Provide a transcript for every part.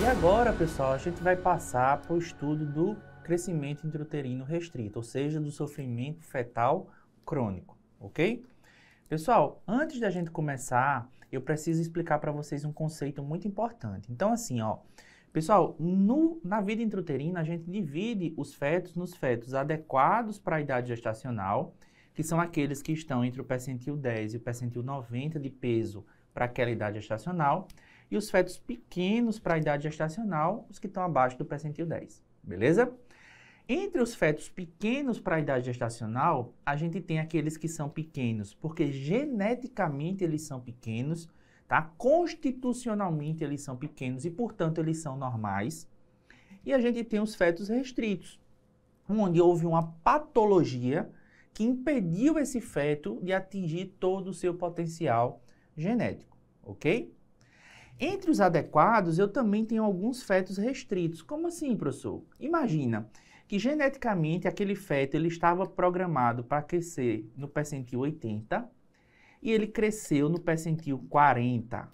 E agora, pessoal, a gente vai passar para o estudo do crescimento intrauterino restrito, ou seja, do sofrimento fetal crônico, ok? Pessoal, antes da gente começar, eu preciso explicar para vocês um conceito muito importante. Então, assim, ó, pessoal, no, na vida intrauterina, a gente divide os fetos nos fetos adequados para a idade gestacional, que são aqueles que estão entre o percentil 10 e o percentil 90 de peso para aquela idade gestacional, e os fetos pequenos para a idade gestacional, os que estão abaixo do percentil 10. Beleza? Entre os fetos pequenos para a idade gestacional, a gente tem aqueles que são pequenos porque geneticamente eles são pequenos, tá? Constitucionalmente eles são pequenos e, portanto, eles são normais. E a gente tem os fetos restritos, onde houve uma patologia que impediu esse feto de atingir todo o seu potencial genético, ok? Entre os adequados, eu também tenho alguns fetos restritos. Como assim, professor? Imagina que geneticamente aquele feto ele estava programado para crescer no percentil 80 e ele cresceu no percentil 40.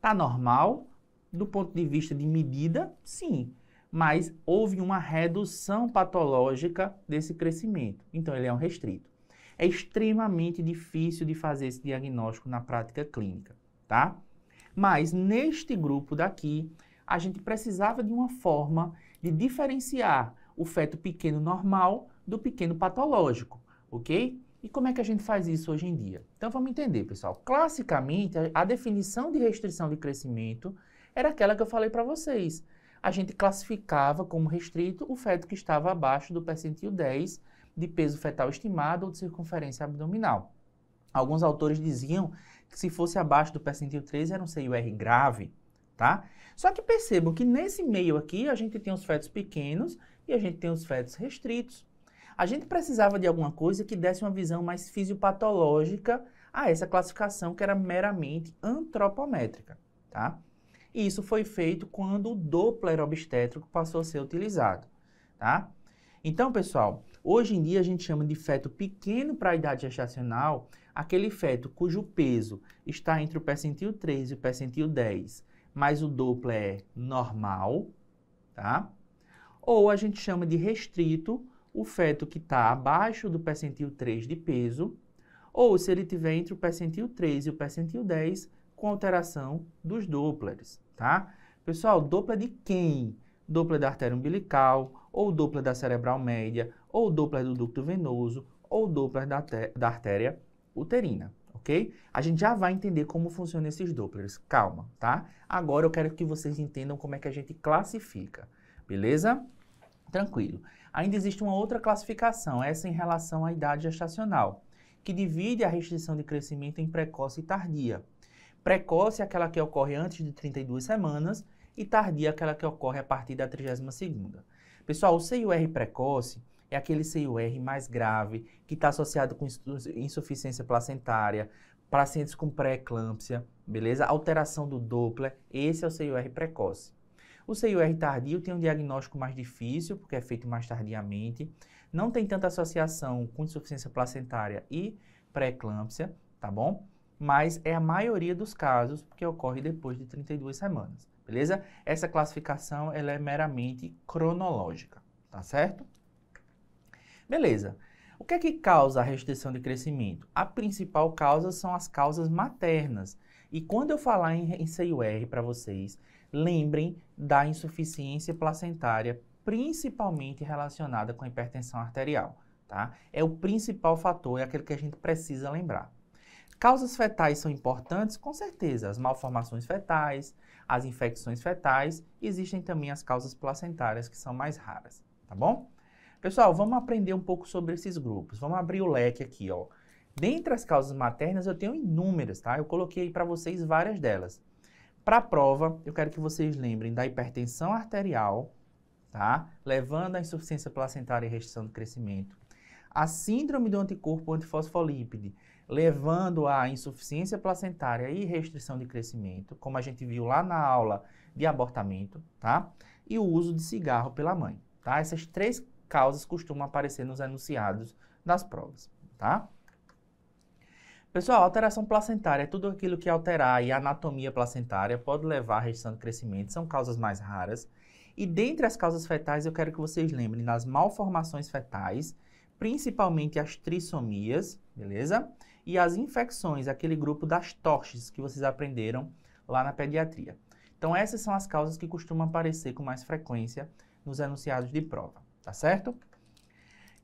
Tá normal? Do ponto de vista de medida, sim, mas houve uma redução patológica desse crescimento. Então ele é um restrito. É extremamente difícil de fazer esse diagnóstico na prática clínica, tá? Mas neste grupo daqui, a gente precisava de uma forma de diferenciar o feto pequeno normal do pequeno patológico, ok? E como é que a gente faz isso hoje em dia? Então vamos entender, pessoal. Classicamente, a definição de restrição de crescimento era aquela que eu falei para vocês. A gente classificava como restrito o feto que estava abaixo do percentil 10 de peso fetal estimado ou de circunferência abdominal. Alguns autores diziam que se fosse abaixo do percentil 3 era um CIR grave, tá? Só que percebam que nesse meio aqui a gente tem os fetos pequenos e a gente tem os fetos restritos. A gente precisava de alguma coisa que desse uma visão mais fisiopatológica a essa classificação que era meramente antropométrica, tá? E isso foi feito quando o Doppler obstétrico passou a ser utilizado, tá? Então, pessoal, hoje em dia a gente chama de feto pequeno para a idade gestacional Aquele feto cujo peso está entre o percentil 3 e o percentil 10, mas o duplo é normal, tá? Ou a gente chama de restrito o feto que está abaixo do percentil 3 de peso, ou se ele tiver entre o percentil 3 e o percentil 10, com alteração dos Dopplers, tá? Pessoal, Doppler de quem? Doppler da artéria umbilical, ou Doppler da cerebral média, ou Doppler do ducto venoso, ou Doppler da, da artéria uterina, ok? A gente já vai entender como funcionam esses Dopplers, calma, tá? Agora eu quero que vocês entendam como é que a gente classifica, beleza? Tranquilo. Ainda existe uma outra classificação, essa em relação à idade gestacional, que divide a restrição de crescimento em precoce e tardia. Precoce é aquela que ocorre antes de 32 semanas e tardia é aquela que ocorre a partir da 32ª. Pessoal, o R precoce é aquele CIUR mais grave, que está associado com insuficiência placentária, pacientes com pré-eclâmpsia, beleza? Alteração do Doppler, esse é o CIUR precoce. O CIUR tardio tem um diagnóstico mais difícil, porque é feito mais tardiamente, não tem tanta associação com insuficiência placentária e pré-eclâmpsia, tá bom? Mas é a maioria dos casos, porque ocorre depois de 32 semanas, beleza? Essa classificação ela é meramente cronológica, tá certo? Beleza. O que é que causa a restrição de crescimento? A principal causa são as causas maternas. E quando eu falar em, em para vocês, lembrem da insuficiência placentária, principalmente relacionada com a hipertensão arterial, tá? É o principal fator, é aquele que a gente precisa lembrar. Causas fetais são importantes? Com certeza. As malformações fetais, as infecções fetais, existem também as causas placentárias que são mais raras, tá bom? Pessoal, vamos aprender um pouco sobre esses grupos. Vamos abrir o leque aqui, ó. Dentre as causas maternas, eu tenho inúmeras, tá? Eu coloquei para vocês várias delas. Para a prova, eu quero que vocês lembrem da hipertensão arterial, tá? Levando à insuficiência placentária e restrição do crescimento. A síndrome do anticorpo antifosfolípide, levando à insuficiência placentária e restrição de crescimento, como a gente viu lá na aula de abortamento, tá? E o uso de cigarro pela mãe, tá? Essas três causas costumam aparecer nos enunciados das provas, tá? Pessoal, alteração placentária é tudo aquilo que alterar a anatomia placentária pode levar à restrição do crescimento, são causas mais raras. E dentre as causas fetais, eu quero que vocês lembrem das malformações fetais, principalmente as trissomias, beleza? E as infecções, aquele grupo das torches que vocês aprenderam lá na pediatria. Então, essas são as causas que costumam aparecer com mais frequência nos enunciados de prova. Tá certo?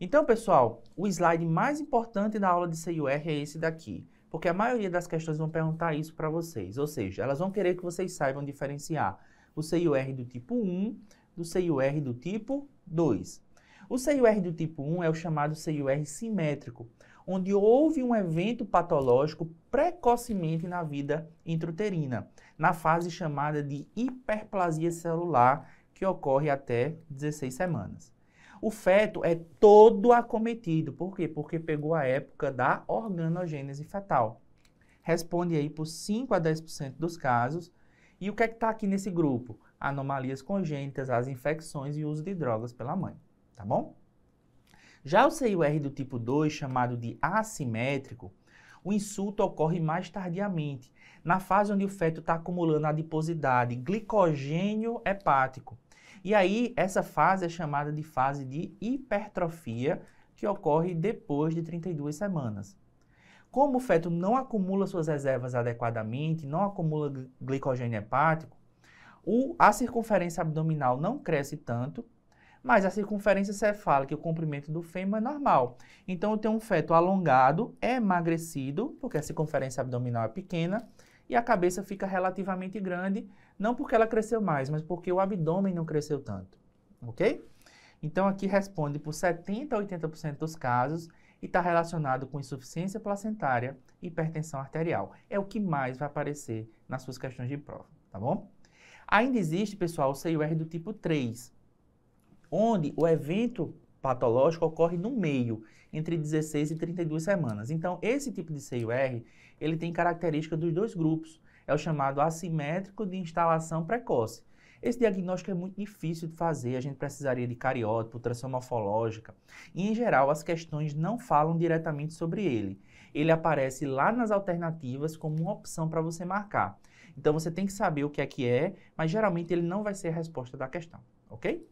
Então, pessoal, o slide mais importante da aula de CIUR é esse daqui, porque a maioria das questões vão perguntar isso para vocês, ou seja, elas vão querer que vocês saibam diferenciar o CIUR do tipo 1 do CIUR do tipo 2. O CIUR do tipo 1 é o chamado CIUR simétrico, onde houve um evento patológico precocemente na vida intrauterina, na fase chamada de hiperplasia celular, que ocorre até 16 semanas. O feto é todo acometido. Por quê? Porque pegou a época da organogênese fetal. Responde aí por 5 a 10% dos casos. E o que é que está aqui nesse grupo? Anomalias congênitas, as infecções e o uso de drogas pela mãe, tá bom? Já o CIUR do tipo 2, chamado de assimétrico, o insulto ocorre mais tardiamente, na fase onde o feto está acumulando adiposidade, glicogênio hepático. E aí, essa fase é chamada de fase de hipertrofia, que ocorre depois de 32 semanas. Como o feto não acumula suas reservas adequadamente, não acumula glicogênio hepático, o, a circunferência abdominal não cresce tanto, mas a circunferência cefálica e o comprimento do fêmur é normal. Então, eu tenho um feto alongado, emagrecido, porque a circunferência abdominal é pequena, e a cabeça fica relativamente grande, não porque ela cresceu mais, mas porque o abdômen não cresceu tanto, ok? Então aqui responde por 70 a 80% dos casos e está relacionado com insuficiência placentária e hipertensão arterial. É o que mais vai aparecer nas suas questões de prova, tá bom? Ainda existe, pessoal, o CIUR do tipo 3, onde o evento patológico ocorre no meio, entre 16 e 32 semanas. Então, esse tipo de CIR ele tem característica dos dois grupos. É o chamado assimétrico de instalação precoce. Esse diagnóstico é muito difícil de fazer, a gente precisaria de cariótipo, tração morfológica. E, em geral, as questões não falam diretamente sobre ele. Ele aparece lá nas alternativas como uma opção para você marcar. Então, você tem que saber o que é que é, mas geralmente ele não vai ser a resposta da questão, ok?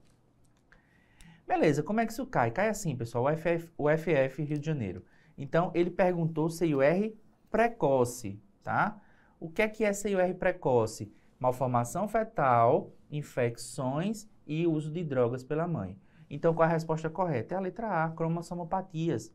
Beleza, como é que isso cai? Cai assim, pessoal, o FF, o FF Rio de Janeiro. Então, ele perguntou se o R precoce, tá? O que é que é CIR precoce? Malformação fetal, infecções e uso de drogas pela mãe. Então, qual é a resposta correta? É a letra A, cromossomopatias.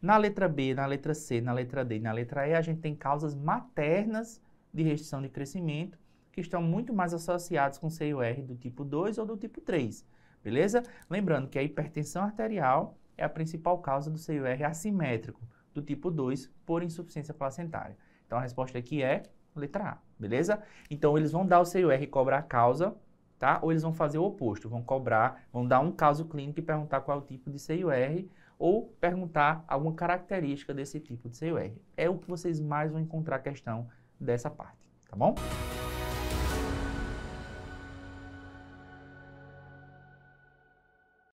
Na letra B, na letra C, na letra D e na letra E, a gente tem causas maternas de restrição de crescimento que estão muito mais associadas com CIR do tipo 2 ou do tipo 3, beleza? Lembrando que a hipertensão arterial é a principal causa do CIR assimétrico do tipo 2 por insuficiência placentária. Então a resposta aqui é letra A, beleza? Então eles vão dar o CIR e cobrar a causa, tá? Ou eles vão fazer o oposto, vão cobrar, vão dar um caso clínico e perguntar qual é o tipo de CIR ou perguntar alguma característica desse tipo de CIR. É o que vocês mais vão encontrar questão dessa parte, tá bom?